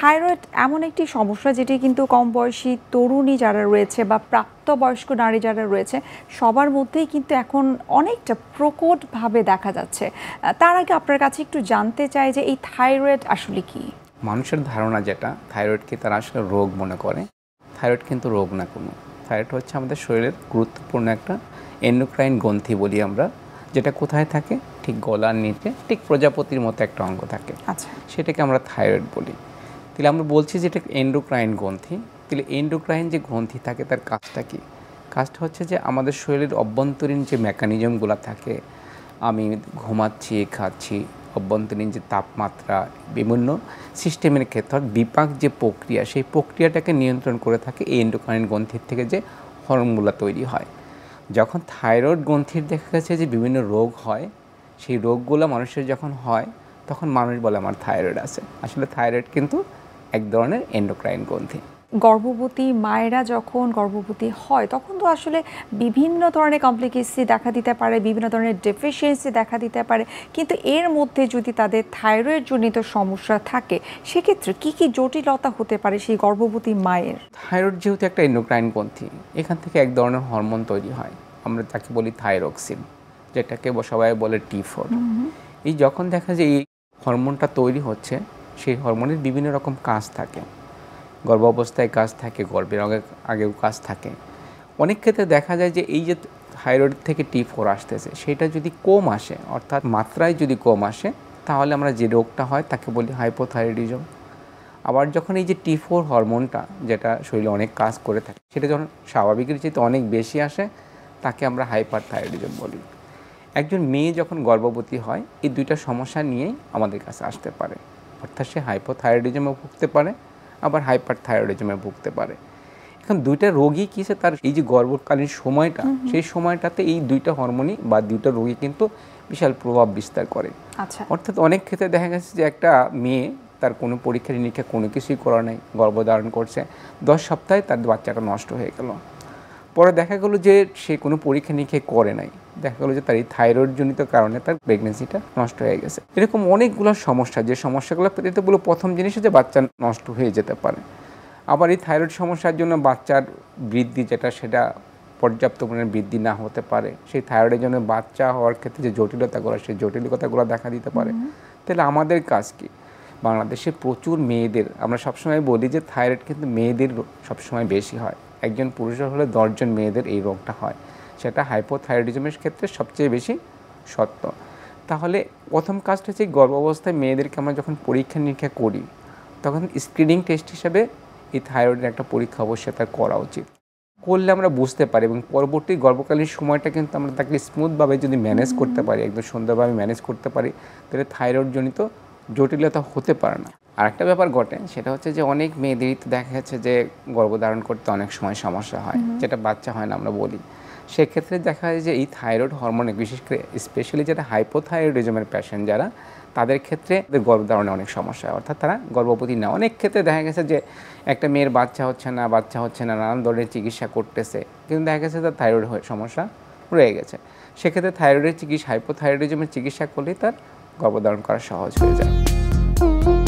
Thyroid এমন একটি সমস্যা যেটি কিন্তু কম বয়সী তরুণী যারা রয়েছে বা প্রাপ্তবয়স্ক নারী যারা রয়েছে সবার মধ্যেই কিন্তু এখন অনেকটা প্রকটভাবে দেখা যাচ্ছে তার আগে আপনার কাছে একটু জানতে চাই যে এই থাইরয়েড আসলে কি মানুষের ধারণা যেটা থাইরয়েডকে তারা আসলে রোগ মনে করে থাইরয়েড কিন্তু রোগ না কোনো থাইরয়েড হচ্ছে আমাদের শরীরের গুরুত্বপূর্ণ একটা এন্ডোক্রাইন গ্রন্থি বলি আমরা যেটা কোথায় থাকে ঠিক গলার নিচে ঠিক প্রজাপতির মতো একটা অঙ্গ থাকে আচ্ছা সেটাকে আমরা থাইরয়েড বলি তাহলে আমরা বলছি যে এটা এন্ডোক্রাইন গ্রন্থি তাহলে এন্ডোক্রাইন যে গ্রন্থি থাকে তার কাজটা কী কাজটা হচ্ছে যে আমাদের শরীরের অভ্যন্তরীণ যে মেকানিজমগুলো থাকে আমি ঘুমাচ্ছি খাচ্ছি অভ্যন্তরীণ যে তাপমাত্রা বিভিন্ন সিস্টেমের ক্ষেত্রে বিপাক যে প্রক্রিয়া সেই প্রক্রিয়াটাকে নিয়ন্ত্রণ করে থাকে এই এন্ডোক্রাইন গ্রন্থির থেকে যে হরমোনগুলো তৈরি হয় যখন থাইরয়েড গ্রন্থির দেখা গেছে যে বিভিন্ন রোগ হয় সেই রোগগুলো মানুষের যখন হয় তখন মানুষ বলে আমার থাইরয়েড আছে আসলে থাইরয়েড কিন্তু এক ধরনের এন্ডোক্রাইন গ্রন্থি গর্ভবতী মায়েরা যখন গর্ভবতী হয় তখন তো আসলে বিভিন্ন ধরনের কমপ্লিকেসি দেখা দিতে পারে বিভিন্ন ধরনের ডেফিসিয়েন্সি দেখা দিতে পারে কিন্তু এর মধ্যে যদি তাদের থাইরয়েড জনিত সমস্যা থাকে সেক্ষেত্রে কি কি জটিলতা হতে পারে সেই গর্ভবতী মায়ের থাইরয়েড যেহেতু একটা এন্ডোক্রাইন গ্রন্থি এখান থেকে এক ধরনের হরমোন তৈরি হয় আমরা তাকে বলি থাইরক্সিন যেটাকে সবাই বলে টি ফোর এই যখন দেখা যায় এই হরমোনটা তৈরি হচ্ছে সেই হরমোনের বিভিন্ন রকম কাজ থাকে গর্ভ অবস্থায় কাজ থাকে গর্ভের আগে আগেও কাজ থাকে অনেক ক্ষেত্রে দেখা যায় যে এই যে থাইরয়েড থেকে টি ফোর আসতেছে সেটা যদি কম আসে অর্থাৎ মাত্রায় যদি কম আসে তাহলে আমরা যে রোগটা হয় তাকে বলি হাইপোথাইরয়েডিজম আবার যখন এই যে টি ফোর হরমোনটা যেটা শরীরে অনেক কাজ করে থাকে সেটা যখন স্বাভাবিকের চেয়ে অনেক বেশি আসে তাকে আমরা হাইপার থাইরয়েডিজম বলি একজন মেয়ে যখন গর্ভবতী হয় এই দুইটা সমস্যা নিয়েই আমাদের কাছে আসতে পারে অর্থাৎ সে হাইপোথাইরয়েডিজমে ভুগতে পারে আবার হাইপার থাইরয়েডিজমে ভুগতে পারে এখন দুইটা রোগী কিসে তার এই যে গর্ভকালীন সময়টা সেই সময়টাতে এই দুইটা হরমোনই বা দুইটা রোগী কিন্তু বিশাল প্রভাব বিস্তার করে আচ্ছা। অর্থাৎ অনেক ক্ষেত্রে দেখা গেছে যে একটা মেয়ে তার কোনো পরীক্ষা নিরীক্ষা কোনো কিছুই করা নাই গর্ভধারণ করছে দশ সপ্তাহে তার বাচ্চাটা নষ্ট হয়ে গেল পরে দেখা গেলো যে সে কোনো পরীক্ষা নিরীক্ষা করে নাই দেখা গেলো যে তার এই থাইরয়েডজনিত কারণে তার প্রেগনেন্সিটা নষ্ট হয়ে গেছে এরকম অনেকগুলো সমস্যা যে সমস্যাগুলো বলো প্রথম জিনিস যে বাচ্চা নষ্ট হয়ে যেতে পারে আবার এই থাইরয়েড সমস্যার জন্য বাচ্চার বৃদ্ধি যেটা সেটা পর্যাপ্ত পরিমাণে বৃদ্ধি না হতে পারে সেই থাইরয়েডের জন্য বাচ্চা হওয়ার ক্ষেত্রে যে জটিলতাগুলো সেই জটিলতাগুলো দেখা দিতে পারে তাহলে আমাদের কাজ কি বাংলাদেশে প্রচুর মেয়েদের আমরা সবসময় বলি যে থাইরয়েড কিন্তু মেয়েদের সবসময় বেশি হয় একজন পুরুষের হলে দশজন মেয়েদের এই রোগটা হয় সেটা হাইপোথাইরয়েডিজমের ক্ষেত্রে সবচেয়ে বেশি সত্য তাহলে প্রথম কাজটা হচ্ছে গর্ভাবস্থায় মেয়েদেরকে আমরা যখন পরীক্ষা নিরীক্ষা করি তখন স্ক্রিনিং টেস্ট হিসাবে এই থাইরয়েডের একটা পরীক্ষা অবশ্যই তার করা উচিত করলে আমরা বুঝতে পারি এবং পরবর্তী গর্ভকালীন সময়টা কিন্তু আমরা তাকে স্মুথভাবে যদি ম্যানেজ করতে পারি একদম সুন্দরভাবে ম্যানেজ করতে পারি তাহলে থাইরয়েডজনিত জটিলতা হতে পারে না আরেকটা ব্যাপার ঘটে সেটা হচ্ছে যে অনেক মেয়েদেরই তো দেখা যাচ্ছে যে গর্ভধারণ করতে অনেক সময় সমস্যা হয় যেটা বাচ্চা হয় না আমরা বলি সেক্ষেত্রে দেখা যায় যে এই থাইরয়েড হরমোনে বিশেষ করে স্পেশালি যারা হাইপোথাইরয়েডিজমের পেশেন্ট যারা তাদের ক্ষেত্রে গর্ব ধারণে অনেক সমস্যা অর্থাৎ তারা গর্ভবতী না অনেক ক্ষেত্রে দেখা গেছে যে একটা মেয়ের বাচ্চা হচ্ছে না বাচ্চা হচ্ছে না নানান ধরনের চিকিৎসা করতেছে কিন্তু দেখা গেছে তার থাইরয়েড সমস্যা রয়ে গেছে সেক্ষেত্রে থাইরয়েডের চিকিৎসা হাইপোথাইরয়েডিজমের চিকিৎসা করলেই তার গর্ভধারণ করা সহজ হয়ে যায়